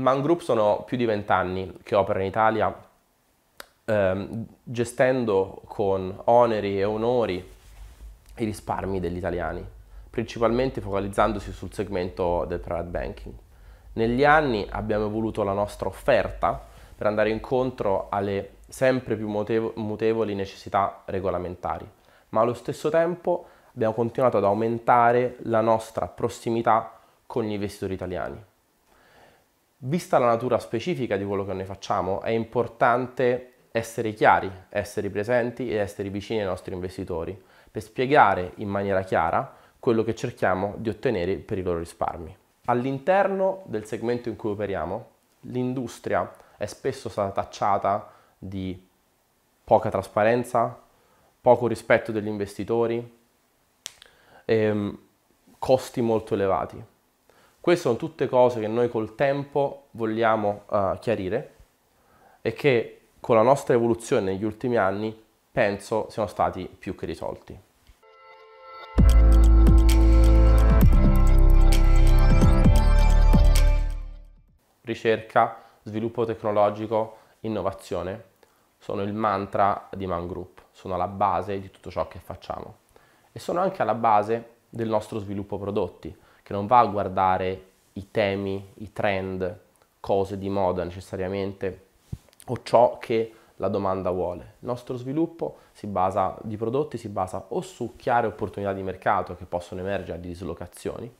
Man Group sono più di vent'anni che opera in Italia, ehm, gestendo con oneri e onori i risparmi degli italiani, principalmente focalizzandosi sul segmento del private banking. Negli anni abbiamo evoluto la nostra offerta per andare incontro alle sempre più mutevoli necessità regolamentari, ma allo stesso tempo abbiamo continuato ad aumentare la nostra prossimità con gli investitori italiani. Vista la natura specifica di quello che noi facciamo, è importante essere chiari, essere presenti e essere vicini ai nostri investitori per spiegare in maniera chiara quello che cerchiamo di ottenere per i loro risparmi. All'interno del segmento in cui operiamo, l'industria è spesso stata tacciata di poca trasparenza, poco rispetto degli investitori, ehm, costi molto elevati. Queste sono tutte cose che noi col tempo vogliamo uh, chiarire e che con la nostra evoluzione negli ultimi anni penso siano stati più che risolti. Ricerca, sviluppo tecnologico, innovazione sono il mantra di Man Group, sono alla base di tutto ciò che facciamo e sono anche alla base del nostro sviluppo prodotti che non va a guardare i temi, i trend, cose di moda necessariamente o ciò che la domanda vuole. Il nostro sviluppo basa, di prodotti si basa o su chiare opportunità di mercato che possono emergere di dislocazioni,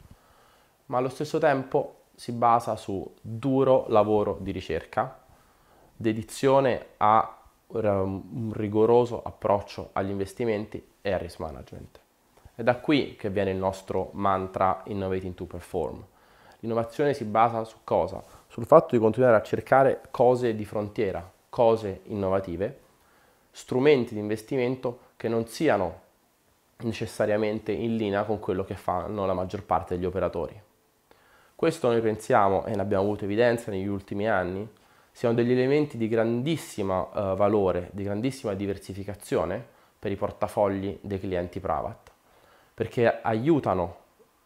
ma allo stesso tempo si basa su duro lavoro di ricerca, dedizione a eh, un rigoroso approccio agli investimenti e al risk management. È da qui che viene il nostro mantra Innovating to Perform. L'innovazione si basa su cosa? Sul fatto di continuare a cercare cose di frontiera, cose innovative, strumenti di investimento che non siano necessariamente in linea con quello che fanno la maggior parte degli operatori. Questo noi pensiamo, e ne abbiamo avuto evidenza negli ultimi anni, siano degli elementi di grandissimo eh, valore, di grandissima diversificazione per i portafogli dei clienti private perché aiutano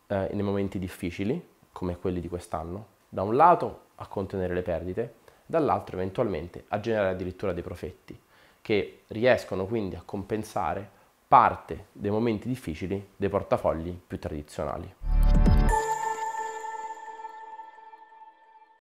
eh, nei momenti difficili, come quelli di quest'anno, da un lato a contenere le perdite, dall'altro eventualmente a generare addirittura dei profitti, che riescono quindi a compensare parte dei momenti difficili dei portafogli più tradizionali.